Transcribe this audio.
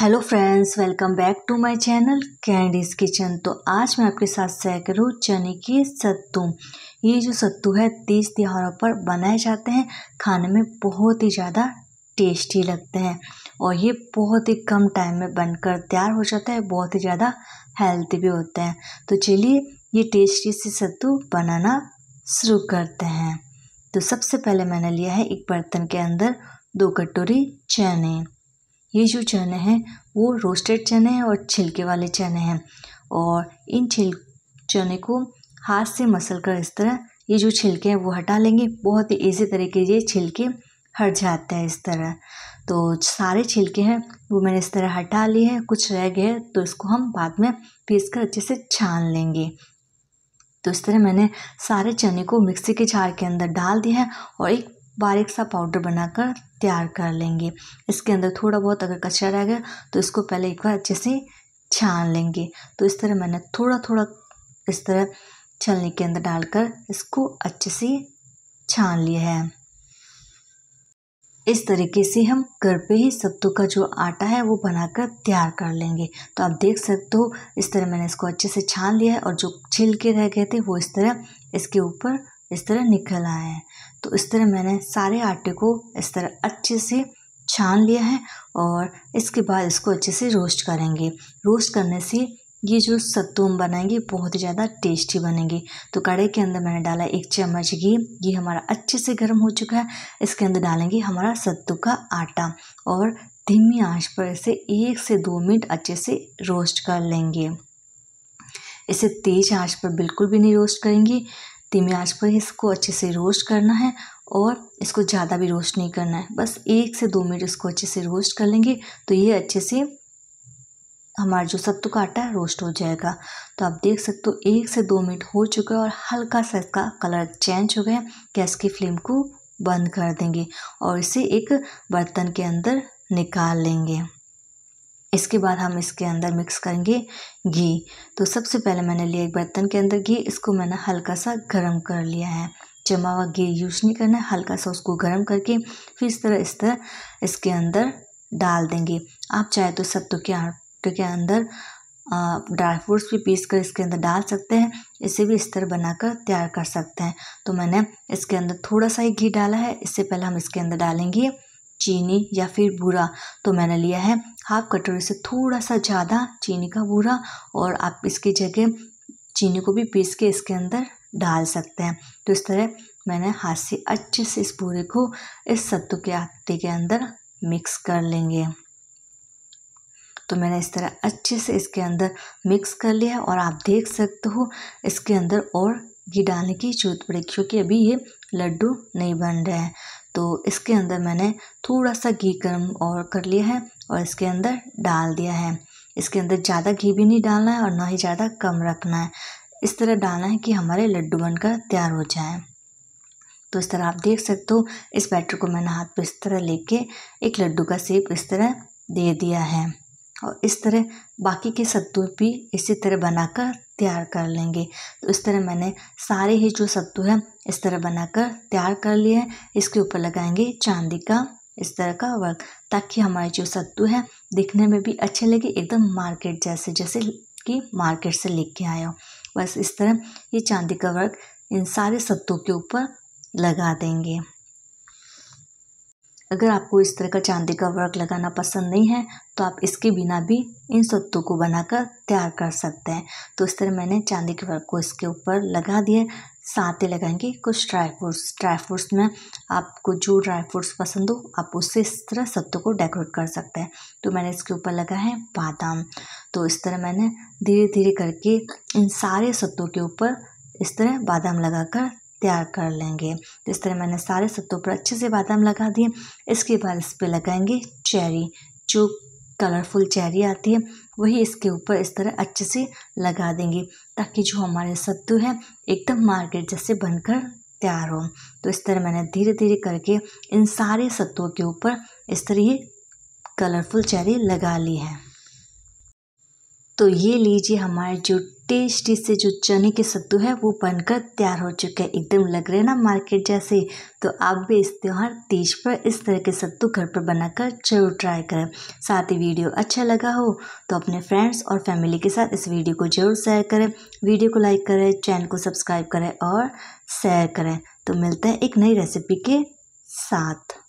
hello friends welcome back to my channel candy's kitchen तो आज मैं आपके साथ शेयर करूँ चने के सत्तू ये जो सत्तू है तीज त्योहारों पर बनाए जाते हैं खाने में बहुत ही ज़्यादा टेस्टी लगते हैं और ये बहुत ही कम टाइम में बनकर तैयार हो जाता है बहुत ही ज़्यादा हेल्थी भी होते हैं तो चलिए ये टेस्टी से सत्तू बनाना शुरू करते हैं तो सबसे पहले मैंने लिया है एक बर्तन के अंदर दो कटोरी चने ये जो चने हैं वो रोस्टेड चने हैं और छिलके वाले चने हैं और इन छिल चने को हाथ से मसल कर इस तरह ये जो छिलके हैं वो हटा लेंगे बहुत ही ईजी तरीके ये छिलके हट जाते हैं इस तरह तो सारे छिलके हैं वो मैंने इस तरह हटा लिए हैं कुछ रह गए तो इसको हम बाद में पीस कर अच्छे से छान लेंगे तो इस तरह मैंने सारे चने को मिक्सी के जार के अंदर डाल दिया है और एक बारीक सा पाउडर बनाकर तैयार कर लेंगे इसके अंदर थोड़ा बहुत अगर कचरा रह गया तो इसको पहले एक बार अच्छे से छान लेंगे तो इस तरह मैंने थोड़ा थोड़ा इस तरह छलनी के अंदर डालकर इसको अच्छे से छान लिया है इस तरीके से हम घर पे ही सत्तू का जो आटा है वो बनाकर तैयार कर लेंगे तो आप देख सकते हो इस तरह मैंने इसको अच्छे से छान लिया है और जो छिलके रह गए थे वो इस तरह इसके ऊपर इस तरह निकल आया है तो इस तरह मैंने सारे आटे को इस तरह अच्छे से छान लिया है और इसके बाद इसको अच्छे से रोस्ट करेंगे रोस्ट करने से ये जो सत्तू हम बनाएंगे बहुत ही ज़्यादा टेस्टी बनेंगे तो कड़े के अंदर मैंने डाला एक चम्मच घी ये हमारा अच्छे से गर्म हो चुका है इसके अंदर डालेंगे हमारा सत्तू का आटा और धीमी आंच पर इसे एक से दो मिनट अच्छे से रोस्ट कर लेंगे इसे तेज़ आंच पर बिल्कुल भी नहीं रोस्ट करेंगे धीमी आंच पर इसको अच्छे से रोस्ट करना है और इसको ज़्यादा भी रोस्ट नहीं करना है बस एक से दो मिनट इसको अच्छे से रोस्ट कर लेंगे तो ये अच्छे से हमारा जो सत्तू का आटा है रोस्ट हो जाएगा तो आप देख सकते हो एक से दो मिनट हो चुका है और हल्का सा इसका कलर चेंज हो गया गैस की फ्लेम को बंद कर देंगे और इसे एक बर्तन के अंदर निकाल लेंगे इसके बाद हम इसके अंदर मिक्स करेंगे घी तो सबसे पहले मैंने लिया एक बर्तन के अंदर घी इसको मैंने हल्का सा गर्म कर लिया है जमा हुआ घी यूज़ नहीं करना है हल्का सा उसको गर्म करके फिर इस तरह इस तरह इसके अंदर डाल देंगे आप चाहे तो सत्तू के आटे के अंदर ड्राई फ्रूट्स भी पीस कर इसके अंदर डाल सकते हैं इसे भी इस तरह बनाकर तैयार कर सकते हैं तो मैंने इसके अंदर थोड़ा सा ही घी डाला है इससे पहले हम इसके अंदर डालेंगे चीनी या फिर बूरा तो मैंने लिया है हाफ़ कटोरी से थोड़ा सा ज़्यादा चीनी का बूरा और आप इसकी जगह चीनी को भी पीस के इसके अंदर डाल सकते हैं तो इस तरह मैंने हाथ से अच्छे से इस पूरे को इस सत्तू के आटे के अंदर मिक्स कर लेंगे तो मैंने इस तरह अच्छे से इसके अंदर मिक्स कर लिया है और आप देख सकते हो इसके अंदर और घी डालने की जरूरत पड़ेगी क्योंकि अभी ये लड्डू नहीं बन रहे हैं तो इसके अंदर मैंने थोड़ा सा घी गर्म और कर लिया है और इसके अंदर डाल दिया है इसके अंदर ज़्यादा घी भी नहीं डालना है और ना ही ज़्यादा कम रखना है इस तरह डालना है कि हमारे लड्डू बनकर तैयार हो जाएं तो इस तरह आप देख सकते हो इस बैटर को मैंने हाथ पर इस तरह लेके एक लड्डू का सेप इस तरह दे दिया है और इस तरह बाकी के सत्तू भी इसी तरह बनाकर तैयार कर लेंगे तो इस तरह मैंने सारे ही जो सत्तू है इस तरह बनाकर तैयार कर लिए हैं इसके ऊपर लगाएंगे चांदी का इस तरह का वर्क ताकि हमारे जो सत्तू है दिखने में भी अच्छे लगे एकदम मार्केट जैसे जैसे कि मार्केट से लेके आया हो बस इस तरह ये चांदी का वर्क इन सारे सत्तू के ऊपर लगा देंगे अगर आपको इस तरह का चांदी का वर्क लगाना पसंद नहीं है तो आप इसके बिना भी इन सत्तों को बनाकर तैयार कर सकते हैं तो इस तरह मैंने चांदी के वर्क को इसके ऊपर लगा दिए साथ ही लगाएंगे कुछ ड्राई फ्रूट्स ड्राई फ्रूट्स में आपको जो ड्राई फ्रूट्स पसंद हो आप उससे इस तरह सत्तों को डेकोरेट कर सकते हैं तो मैंने इसके ऊपर लगा है बादाम तो इस तरह मैंने धीरे धीरे करके इन सारे सत्तों के ऊपर इस तरह बादाम लगाकर तैयार कर लेंगे तो इस तरह मैंने सारे सत्तों पर अच्छे से बादाम लगा दिए इसके बाद इस पर लगाएंगे चेरी जो कलरफुल चेरी आती है वही इसके ऊपर इस तरह अच्छे से लगा देंगे ताकि जो हमारे सत्तू हैं एकदम मार्केट जैसे बनकर तैयार हो तो इस तरह मैंने धीरे धीरे करके इन सारे सत्तों के ऊपर इस तरह ये कलरफुल चेरी लगा ली है तो ये लीजिए हमारे जो टेस्टी से जो चने के सत्तू है वो बनकर तैयार हो चुके हैं एकदम लग रहे हैं ना मार्केट जैसे तो आप भी इस त्यौहार तीज पर इस तरह के सत्तू घर पर बनाकर जरूर ट्राई करें साथ ही वीडियो अच्छा लगा हो तो अपने फ्रेंड्स और फैमिली के साथ इस वीडियो को जरूर शेयर करें वीडियो को लाइक करें चैनल को सब्सक्राइब करें और शेयर करें तो मिलते हैं एक नई रेसिपी के साथ